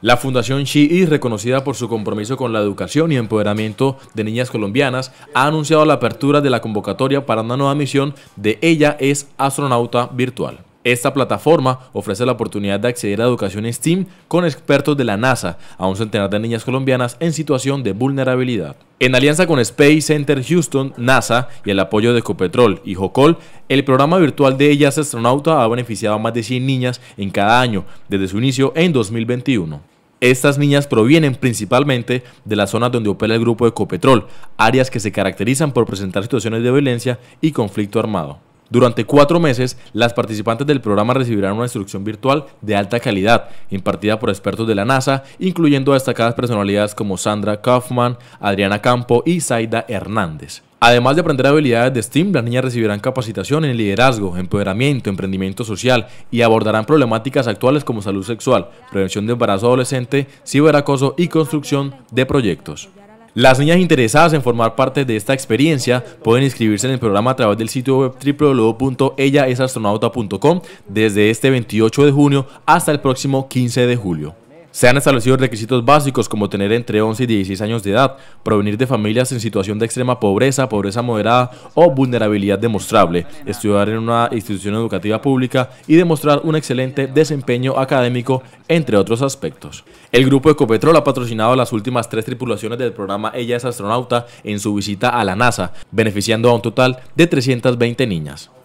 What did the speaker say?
La Fundación XI, reconocida por su compromiso con la educación y empoderamiento de niñas colombianas, ha anunciado la apertura de la convocatoria para una nueva misión de Ella es astronauta virtual. Esta plataforma ofrece la oportunidad de acceder a educación STEAM con expertos de la NASA a un centenar de niñas colombianas en situación de vulnerabilidad. En alianza con Space Center Houston, NASA y el apoyo de Ecopetrol y Jocol, el programa virtual de Ellas Astronauta ha beneficiado a más de 100 niñas en cada año desde su inicio en 2021. Estas niñas provienen principalmente de las zonas donde opera el grupo de Ecopetrol, áreas que se caracterizan por presentar situaciones de violencia y conflicto armado. Durante cuatro meses, las participantes del programa recibirán una instrucción virtual de alta calidad, impartida por expertos de la NASA, incluyendo destacadas personalidades como Sandra Kaufman, Adriana Campo y Zaida Hernández. Además de aprender habilidades de STEAM, las niñas recibirán capacitación en liderazgo, empoderamiento, emprendimiento social y abordarán problemáticas actuales como salud sexual, prevención de embarazo adolescente, ciberacoso y construcción de proyectos. Las niñas interesadas en formar parte de esta experiencia pueden inscribirse en el programa a través del sitio web www.ellaesastronauta.com desde este 28 de junio hasta el próximo 15 de julio. Se han establecido requisitos básicos como tener entre 11 y 16 años de edad, provenir de familias en situación de extrema pobreza, pobreza moderada o vulnerabilidad demostrable, estudiar en una institución educativa pública y demostrar un excelente desempeño académico, entre otros aspectos. El grupo Ecopetrol ha patrocinado las últimas tres tripulaciones del programa Ella es astronauta en su visita a la NASA, beneficiando a un total de 320 niñas.